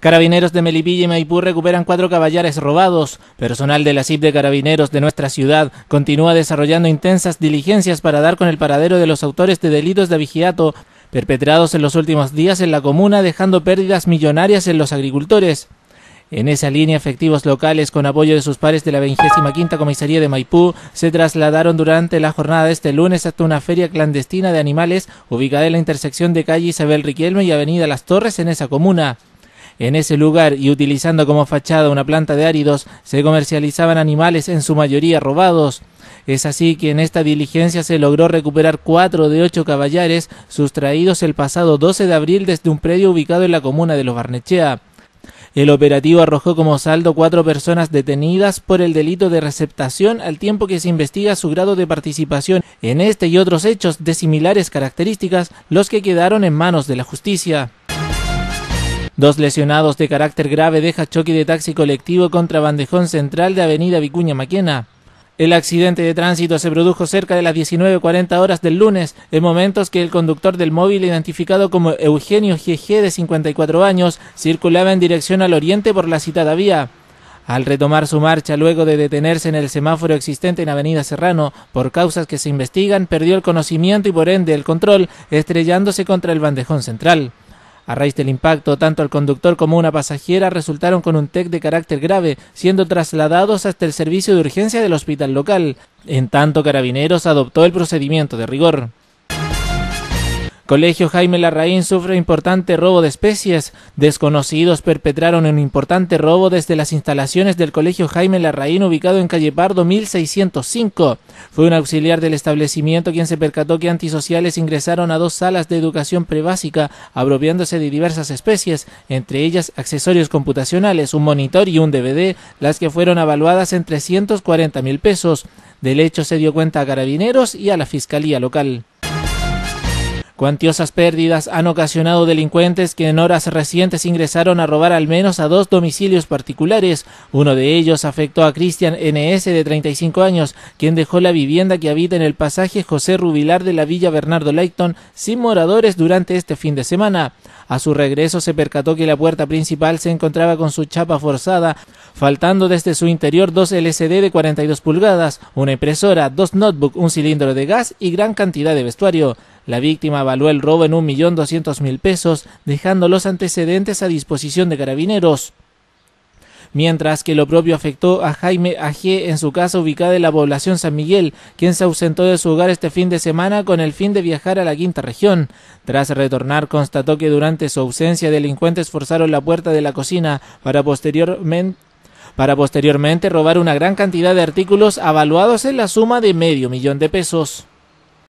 Carabineros de Melipilla y Maipú recuperan cuatro caballares robados. Personal de la CIP de Carabineros de nuestra ciudad continúa desarrollando intensas diligencias para dar con el paradero de los autores de delitos de vigiato perpetrados en los últimos días en la comuna, dejando pérdidas millonarias en los agricultores. En esa línea, efectivos locales con apoyo de sus pares de la 25 Comisaría de Maipú se trasladaron durante la jornada de este lunes hasta una feria clandestina de animales ubicada en la intersección de calle Isabel Riquelme y Avenida Las Torres en esa comuna. En ese lugar y utilizando como fachada una planta de áridos, se comercializaban animales en su mayoría robados. Es así que en esta diligencia se logró recuperar cuatro de ocho caballares sustraídos el pasado 12 de abril desde un predio ubicado en la comuna de Los Barnechea. El operativo arrojó como saldo cuatro personas detenidas por el delito de receptación al tiempo que se investiga su grado de participación en este y otros hechos de similares características, los que quedaron en manos de la justicia. Dos lesionados de carácter grave deja choque de taxi colectivo contra bandejón central de Avenida Vicuña Maquena. El accidente de tránsito se produjo cerca de las 19.40 horas del lunes, en momentos que el conductor del móvil, identificado como Eugenio GG de 54 años, circulaba en dirección al oriente por la citada vía. Al retomar su marcha luego de detenerse en el semáforo existente en Avenida Serrano, por causas que se investigan, perdió el conocimiento y por ende el control, estrellándose contra el bandejón central. A raíz del impacto, tanto el conductor como una pasajera resultaron con un TEC de carácter grave, siendo trasladados hasta el servicio de urgencia del hospital local. En tanto, Carabineros adoptó el procedimiento de rigor. Colegio Jaime Larraín sufre importante robo de especies. Desconocidos perpetraron un importante robo desde las instalaciones del Colegio Jaime Larraín ubicado en Calle Pardo 1605. Fue un auxiliar del establecimiento quien se percató que antisociales ingresaron a dos salas de educación prebásica apropiándose de diversas especies, entre ellas accesorios computacionales, un monitor y un DVD, las que fueron evaluadas en 340 mil pesos. Del hecho se dio cuenta a carabineros y a la fiscalía local. Cuantiosas pérdidas han ocasionado delincuentes que en horas recientes ingresaron a robar al menos a dos domicilios particulares. Uno de ellos afectó a Cristian NS de 35 años, quien dejó la vivienda que habita en el pasaje José Rubilar de la Villa Bernardo Leighton sin moradores durante este fin de semana. A su regreso se percató que la puerta principal se encontraba con su chapa forzada, faltando desde su interior dos LCD de 42 pulgadas, una impresora, dos notebooks, un cilindro de gas y gran cantidad de vestuario. La víctima avaló el robo en un millón doscientos mil pesos, dejando los antecedentes a disposición de carabineros. Mientras que lo propio afectó a Jaime Aje en su casa ubicada en la población San Miguel, quien se ausentó de su hogar este fin de semana con el fin de viajar a la quinta región. Tras retornar, constató que durante su ausencia delincuentes forzaron la puerta de la cocina para posteriormente para posteriormente robar una gran cantidad de artículos avaluados en la suma de medio millón de pesos.